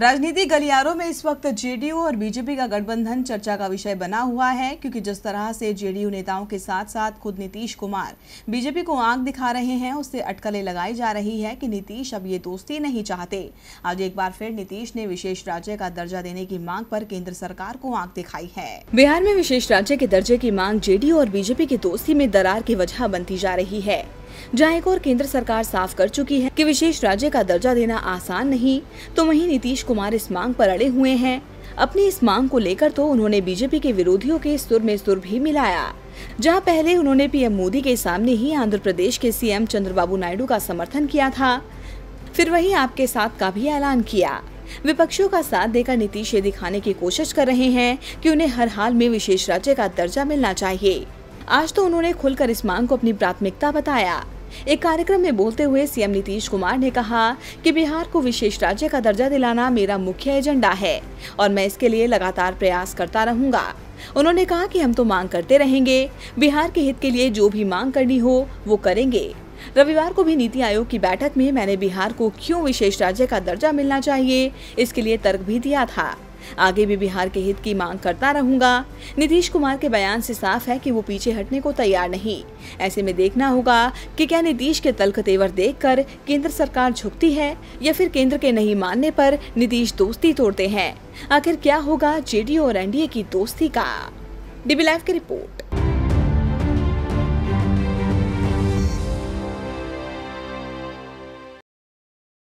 राजनीति गलियारों में इस वक्त जेडीयू और बीजेपी का गठबंधन चर्चा का विषय बना हुआ है क्योंकि जिस तरह से जेडीयू नेताओं के साथ साथ खुद नीतीश कुमार बीजेपी को आंख दिखा रहे हैं उससे अटकलें लगाई जा रही है कि नीतीश अब ये दोस्ती नहीं चाहते आज एक बार फिर नीतीश ने विशेष राज्य का दर्जा देने की मांग पर केंद्र सरकार को आंख दिखाई है बिहार में विशेष राज्य के दर्जे की मांग जेडीयू और बीजेपी की दोस्ती में दरार की वजह बनती जा रही है जहाँ एक और केंद्र सरकार साफ कर चुकी है कि विशेष राज्य का दर्जा देना आसान नहीं तो वहीं नीतीश कुमार इस मांग पर अड़े हुए हैं अपनी इस मांग को लेकर तो उन्होंने बीजेपी के विरोधियों के सुर में सुर भी मिलाया जहां पहले उन्होंने पीएम मोदी के सामने ही आंध्र प्रदेश के सीएम चंद्रबाबू नायडू का समर्थन किया था फिर वही आपके साथ का भी ऐलान किया विपक्षियों का साथ देकर नीतीश ये दिखाने की कोशिश कर रहे हैं कि उन्हें हर हाल में विशेष राज्य का दर्जा मिलना चाहिए आज तो उन्होंने खुलकर इस मांग को अपनी प्राथमिकता बताया एक कार्यक्रम में बोलते हुए सीएम नीतीश कुमार ने कहा कि बिहार को विशेष राज्य का दर्जा दिलाना मेरा मुख्य एजेंडा है और मैं इसके लिए लगातार प्रयास करता रहूंगा उन्होंने कहा कि हम तो मांग करते रहेंगे बिहार के हित के लिए जो भी मांग करनी हो वो करेंगे रविवार को भी नीति आयोग की बैठक में मैंने बिहार को क्यों विशेष राज्य का दर्जा मिलना चाहिए इसके लिए तर्क भी दिया था आगे भी बिहार के हित की मांग करता रहूंगा नीतीश कुमार के बयान से साफ है कि वो पीछे हटने को तैयार नहीं ऐसे में देखना होगा कि क्या नीतीश के तलख तेवर देख कर केंद्र सरकार झुकती है या फिर केंद्र के नहीं मानने पर नीतीश दोस्ती तोड़ते हैं आखिर क्या होगा जेडीयू और एनडीए की दोस्ती का डीबी लाइव की रिपोर्ट